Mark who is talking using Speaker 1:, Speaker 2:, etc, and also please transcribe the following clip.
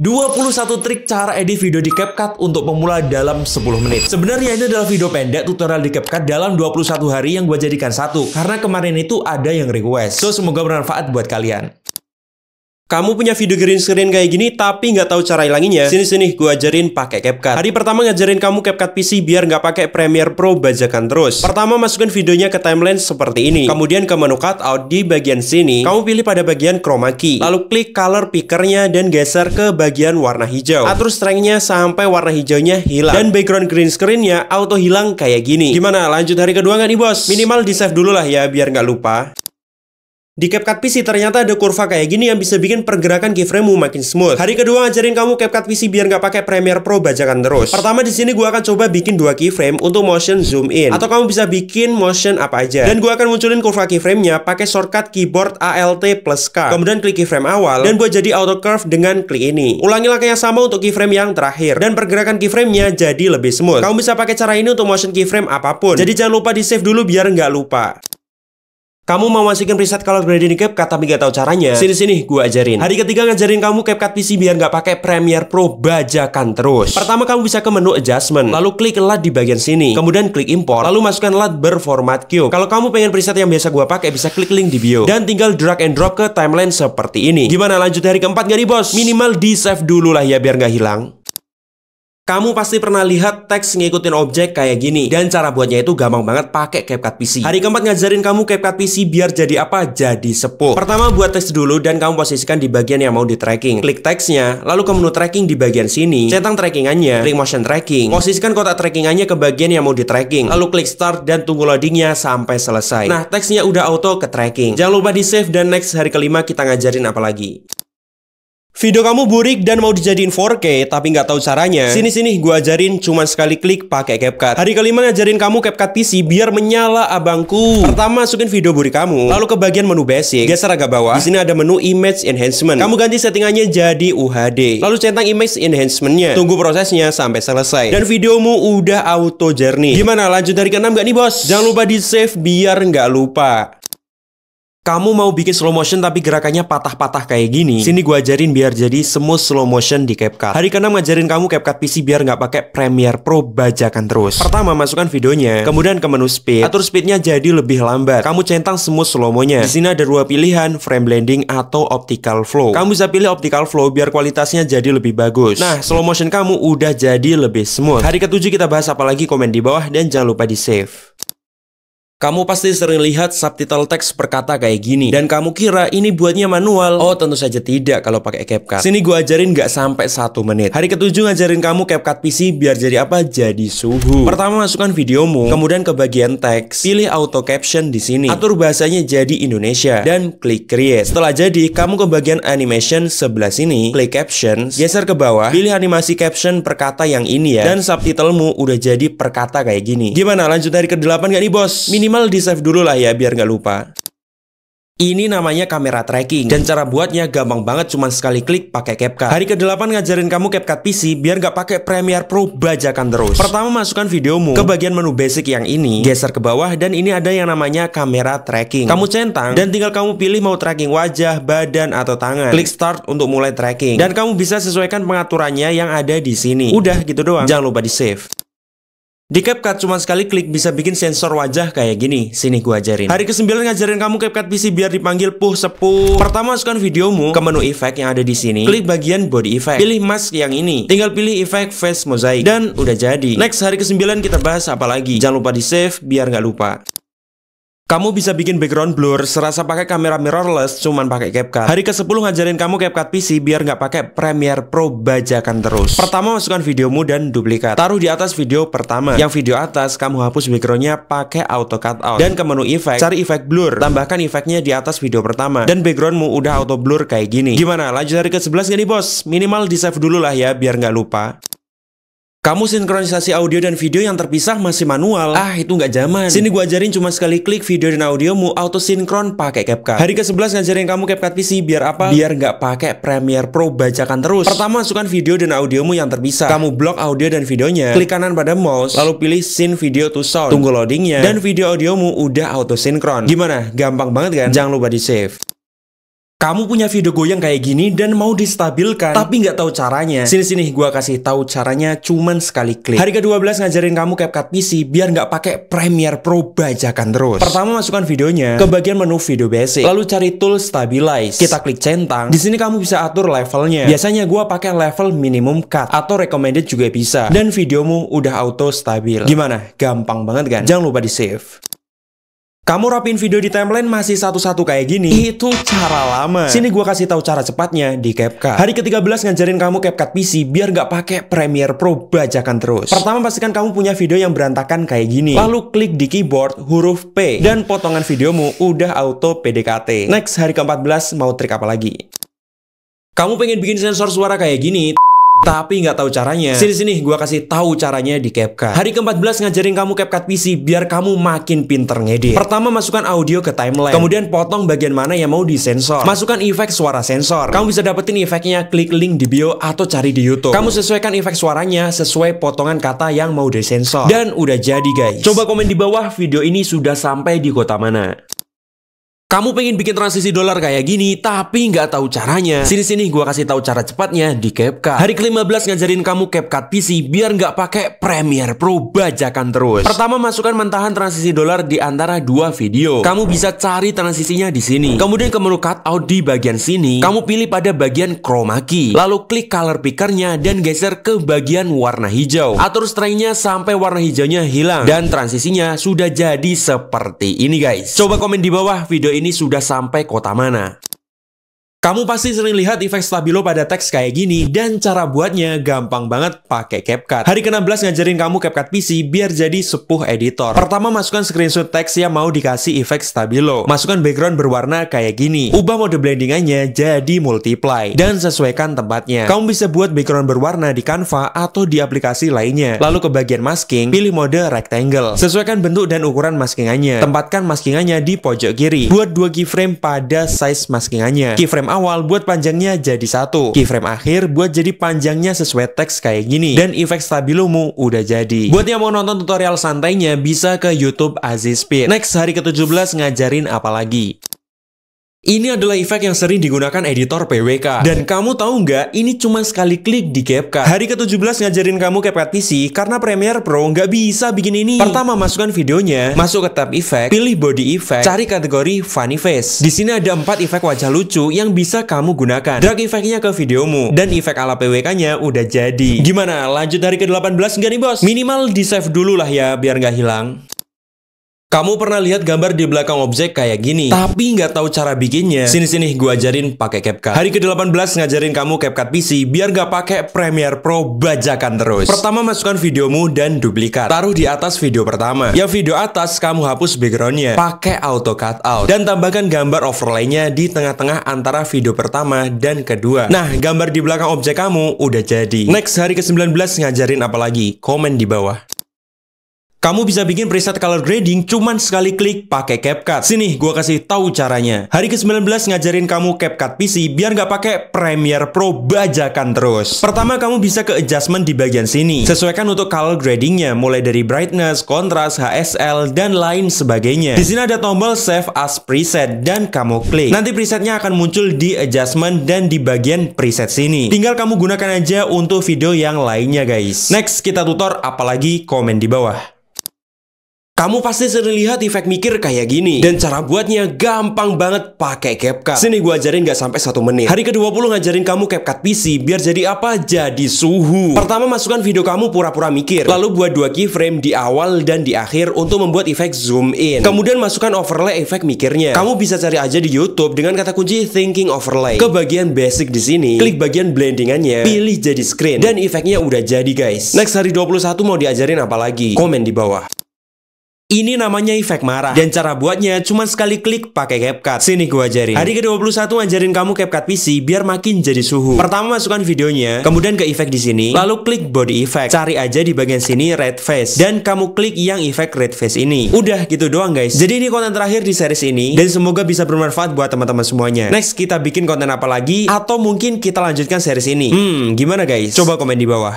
Speaker 1: 21 trik cara edit video di CapCut untuk pemula dalam 10 menit. Sebenarnya ini adalah video pendek tutorial di CapCut dalam 21 hari yang gue jadikan satu. Karena kemarin itu ada yang request. So, semoga bermanfaat buat kalian. Kamu punya video green screen kayak gini tapi nggak tahu cara hilanginnya. Sini sini gue ajarin pakai CapCut. Hari pertama ngajarin kamu CapCut PC biar nggak pakai Premiere Pro bajakan terus. Pertama masukkan videonya ke timeline seperti ini. Kemudian ke menu cutout di bagian sini. Kamu pilih pada bagian chroma key. Lalu klik color pickernya dan geser ke bagian warna hijau. Atur strengthnya sampai warna hijaunya hilang dan background green screennya auto hilang kayak gini. Gimana? Lanjut hari kedua nggak nih bos? Minimal di save dulu lah ya biar nggak lupa. Di CapCut PC ternyata ada kurva kayak gini yang bisa bikin pergerakan keyframe-mu makin smooth. Hari kedua ngajarin kamu CapCut PC biar nggak pakai Premiere Pro bajakan terus. Pertama di sini gua akan coba bikin dua keyframe untuk motion zoom in atau kamu bisa bikin motion apa aja. Dan gua akan munculin kurva keyframe-nya pakai shortcut keyboard ALT plus K. Kemudian klik keyframe awal dan buat jadi auto curve dengan klik ini. Ulangi langkah yang sama untuk keyframe yang terakhir dan pergerakan keyframe-nya jadi lebih smooth. Kamu bisa pakai cara ini untuk motion keyframe apapun. Jadi jangan lupa di save dulu biar nggak lupa. Kamu mau masukin preset kalau grading di CapCut tapi gak tahu caranya? Sini sini, gua ajarin. Hari ketiga ngajarin kamu CapCut PC biar nggak pakai Premiere Pro bajakan terus. Pertama kamu bisa ke menu adjustment, lalu klik LUT di bagian sini. Kemudian klik import, lalu masukkan LUT berformat cube. Kalau kamu pengen preset yang biasa gua pakai bisa klik link di bio dan tinggal drag and drop ke timeline seperti ini. Gimana lanjut hari keempat gak nih bos? Minimal di save dulu lah ya biar nggak hilang. Kamu pasti pernah lihat teks ngikutin objek kayak gini dan cara buatnya itu gampang banget pakai CapCut PC. Hari keempat ngajarin kamu CapCut PC biar jadi apa? Jadi sepuh. Pertama buat teks dulu dan kamu posisikan di bagian yang mau di tracking. Klik teksnya, lalu ke menu tracking di bagian sini, centang trackingannya, klik motion tracking. Posisikan kotak trackingannya ke bagian yang mau di tracking. Lalu klik start dan tunggu loadingnya sampai selesai. Nah, teksnya udah auto ke tracking. Jangan lupa di save dan next hari kelima kita ngajarin apa lagi. Video kamu burik dan mau dijadiin 4K tapi nggak tahu caranya. Sini-sini gua ajarin cuman sekali klik pakai CapCut. Hari kelima ngajarin kamu CapCut PC biar menyala abangku. Pertama masukin video burik kamu, lalu ke bagian menu basic, geser agak bawah. Di sini ada menu image enhancement. Kamu ganti settingannya jadi UHD. Lalu centang image enhancementnya. Tunggu prosesnya sampai selesai. Dan videomu udah auto jernih. Gimana lanjut dari keenam gak nih bos? Jangan lupa di save biar nggak lupa. Kamu mau bikin slow motion tapi gerakannya patah-patah kayak gini. Sini gua ajarin biar jadi smooth slow motion di CapCut. Hari ke-6 ngajarin kamu CapCut PC biar nggak pakai Premiere Pro bajakan terus. Pertama masukkan videonya, kemudian ke menu speed. Atur speednya jadi lebih lambat. Kamu centang semua slow nya Di sini ada dua pilihan, frame blending atau optical flow. Kamu bisa pilih optical flow biar kualitasnya jadi lebih bagus. Nah, slow motion kamu udah jadi lebih smooth. Hari ketujuh kita bahas apa lagi komen di bawah dan jangan lupa di save. Kamu pasti sering lihat subtitle teks per kayak gini Dan kamu kira ini buatnya manual Oh tentu saja tidak kalau pakai CapCut Sini gua ajarin nggak sampai satu menit Hari ketujuh ngajarin kamu CapCut PC biar jadi apa? Jadi suhu Pertama masukkan videomu Kemudian ke bagian teks Pilih auto caption di sini Atur bahasanya jadi Indonesia Dan klik create Setelah jadi kamu ke bagian animation sebelah sini Klik captions Geser ke bawah Pilih animasi caption perkata yang ini ya Dan subtitlemu udah jadi perkata kayak gini Gimana lanjut hari ke-8 gak nih bos? Minimal Minimal di save dulu lah ya biar nggak lupa. Ini namanya kamera tracking dan cara buatnya gampang banget cuman sekali klik pakai CapCut. Hari ke-8 ngajarin kamu CapCut PC biar nggak pakai Premiere Pro bajakan terus. Pertama masukkan videomu ke bagian menu basic yang ini, geser ke bawah dan ini ada yang namanya kamera tracking. Kamu centang dan tinggal kamu pilih mau tracking wajah, badan atau tangan. Klik start untuk mulai tracking dan kamu bisa sesuaikan pengaturannya yang ada di sini. Udah gitu doang. Jangan lupa di save. Di CapCut cuma sekali klik bisa bikin sensor wajah kayak gini. Sini gua ajarin. Hari ke-9 ngajarin kamu CapCut PC biar dipanggil puh sepuh. Pertama masukkan videomu ke menu effect yang ada di sini. Klik bagian body effect. Pilih mask yang ini. Tinggal pilih effect face mosaic dan udah jadi. Next hari ke-9 kita bahas apa lagi. Jangan lupa di save biar nggak lupa. Kamu bisa bikin background blur, serasa pakai kamera mirrorless, cuman pakai CapCut. Hari ke-10 ngajarin kamu CapCut PC biar nggak pakai Premiere Pro bajakan terus. Pertama masukkan videomu dan duplikat. Taruh di atas video pertama. Yang video atas kamu hapus backgroundnya pakai auto cutout. Dan ke menu effect cari efek blur. Tambahkan efeknya di atas video pertama. Dan backgroundmu udah auto blur kayak gini. Gimana? Lanjut hari ke-11 gini nih bos? Minimal di save dulu lah ya biar nggak lupa. Kamu sinkronisasi audio dan video yang terpisah masih manual. Ah, itu nggak zaman. Sini gua ajarin cuma sekali klik video dan audiomu auto sinkron pakai CapCut. Hari ke-11 ngajarin kamu CapCut PC biar apa? Biar nggak pakai Premiere Pro bacakan terus. Pertama, masukkan video dan audiomu yang terpisah. Kamu blok audio dan videonya. Klik kanan pada mouse, lalu pilih scene video to sound. Tunggu loadingnya dan video audiomu udah auto sinkron. Gimana? Gampang banget kan? Jangan lupa di-save kamu punya video goyang kayak gini dan mau distabilkan tapi nggak tahu caranya sini sini gue kasih tahu caranya cuman sekali klik hari ke-12 ngajarin kamu CapCut PC biar nggak pakai Premiere Pro bajakan terus pertama masukkan videonya ke bagian menu video basic lalu cari tool stabilize kita klik centang di sini kamu bisa atur levelnya biasanya gue pakai level minimum cut atau recommended juga bisa dan videomu udah auto stabil gimana gampang banget kan jangan lupa di save kamu rapin video di timeline masih satu-satu kayak gini, itu cara lama. Sini gue kasih tahu cara cepatnya di CapCut. Hari ke-13 ngajarin kamu CapCut PC biar nggak pake Premiere Pro bajakan terus. Pertama pastikan kamu punya video yang berantakan kayak gini. Lalu klik di keyboard huruf P dan potongan videomu udah auto PDKT. Next hari ke-14 mau trik apa lagi? Kamu pengen bikin sensor suara kayak gini? tapi nggak tahu caranya. Sini sini gue kasih tahu caranya di CapCut. Hari ke-14 ngajarin kamu CapCut PC biar kamu makin pinter ngedit. Pertama masukkan audio ke timeline, kemudian potong bagian mana yang mau disensor. Masukkan efek suara sensor. Kamu bisa dapetin efeknya klik link di bio atau cari di YouTube. Kamu sesuaikan efek suaranya sesuai potongan kata yang mau disensor. Dan udah jadi guys. Coba komen di bawah video ini sudah sampai di kota mana. Kamu pengen bikin transisi dolar kayak gini, tapi nggak tahu caranya. Sini-sini gue kasih tahu cara cepatnya di CapCut. Hari ke-15 ngajarin kamu CapCut PC biar nggak pakai Premiere Pro bajakan terus. Pertama, masukkan mentahan transisi dolar di antara dua video. Kamu bisa cari transisinya di sini. Kemudian ke menu Cut out di bagian sini, kamu pilih pada bagian chroma key. Lalu klik color pickernya dan geser ke bagian warna hijau. Atur strengthnya sampai warna hijaunya hilang. Dan transisinya sudah jadi seperti ini guys. Coba komen di bawah video ini ini sudah sampai kota mana. Kamu pasti sering lihat efek stabilo pada teks kayak gini, dan cara buatnya gampang banget pakai CapCut. Hari ke-16 ngajarin kamu CapCut PC biar jadi sepuh editor. Pertama, masukkan screenshot teks yang mau dikasih efek stabilo. Masukkan background berwarna kayak gini. Ubah mode blendingannya jadi multiply, dan sesuaikan tempatnya. Kamu bisa buat background berwarna di Canva atau di aplikasi lainnya. Lalu ke bagian masking, pilih mode rectangle. Sesuaikan bentuk dan ukuran maskingannya. Tempatkan maskingannya di pojok kiri. Buat dua keyframe pada size maskingannya. Keyframe awal buat panjangnya jadi satu. Keyframe akhir buat jadi panjangnya sesuai teks kayak gini. Dan efek stabilomu udah jadi. Buat yang mau nonton tutorial santainya bisa ke YouTube Aziz Speed. Next hari ke-17 ngajarin apa lagi? Ini adalah efek yang sering digunakan editor PWK. Dan kamu tahu nggak, ini cuma sekali klik di CapCut. Hari ke-17 ngajarin kamu CapCut PC karena Premiere Pro nggak bisa bikin ini. Pertama, masukkan videonya, masuk ke tab efek, pilih body effect, cari kategori funny face. Di sini ada 4 efek wajah lucu yang bisa kamu gunakan. Drag efeknya ke videomu, dan efek ala PWK-nya udah jadi. Gimana? Lanjut hari ke-18 nggak nih bos? Minimal di-save dulu lah ya, biar nggak hilang. Kamu pernah lihat gambar di belakang objek kayak gini, tapi nggak tahu cara bikinnya. Sini-sini gua ajarin pakai CapCut. Hari ke-18 ngajarin kamu CapCut PC biar nggak pakai Premiere Pro bajakan terus. Pertama masukkan videomu dan duplikat. Taruh di atas video pertama. Yang video atas kamu hapus backgroundnya. Pakai auto cut out Dan tambahkan gambar overlaynya di tengah-tengah antara video pertama dan kedua. Nah, gambar di belakang objek kamu udah jadi. Next, hari ke-19 ngajarin apa lagi? Komen di bawah. Kamu bisa bikin preset color grading cuman sekali klik pakai CapCut. Sini, gua kasih tahu caranya. Hari ke-19 ngajarin kamu CapCut PC biar nggak pakai Premiere Pro bajakan terus. Pertama, kamu bisa ke adjustment di bagian sini. Sesuaikan untuk color gradingnya, mulai dari brightness, contrast, HSL, dan lain sebagainya. Di sini ada tombol Save as Preset dan kamu klik. Nanti presetnya akan muncul di adjustment dan di bagian preset sini. Tinggal kamu gunakan aja untuk video yang lainnya guys. Next, kita tutor apalagi komen di bawah. Kamu pasti sering lihat efek mikir kayak gini. Dan cara buatnya gampang banget pakai CapCut. Sini gua ajarin nggak sampai satu menit. Hari ke-20 ngajarin kamu CapCut PC biar jadi apa? Jadi suhu. Pertama masukkan video kamu pura-pura mikir. Lalu buat dua keyframe di awal dan di akhir untuk membuat efek zoom in. Kemudian masukkan overlay efek mikirnya. Kamu bisa cari aja di YouTube dengan kata kunci thinking overlay. Ke bagian basic di sini, klik bagian blendingannya, pilih jadi screen dan efeknya udah jadi guys. Next hari 21 mau diajarin apa lagi? Komen di bawah. Ini namanya efek marah dan cara buatnya cuma sekali klik pakai CapCut. Sini gua ajarin. Hari ke-21 ngajarin kamu CapCut PC biar makin jadi suhu. Pertama masukkan videonya, kemudian ke efek di sini, lalu klik body effect. Cari aja di bagian sini red face dan kamu klik yang efek red face ini. Udah gitu doang guys. Jadi ini konten terakhir di series ini dan semoga bisa bermanfaat buat teman-teman semuanya. Next kita bikin konten apa lagi atau mungkin kita lanjutkan series ini. Hmm, gimana guys? Coba komen di bawah.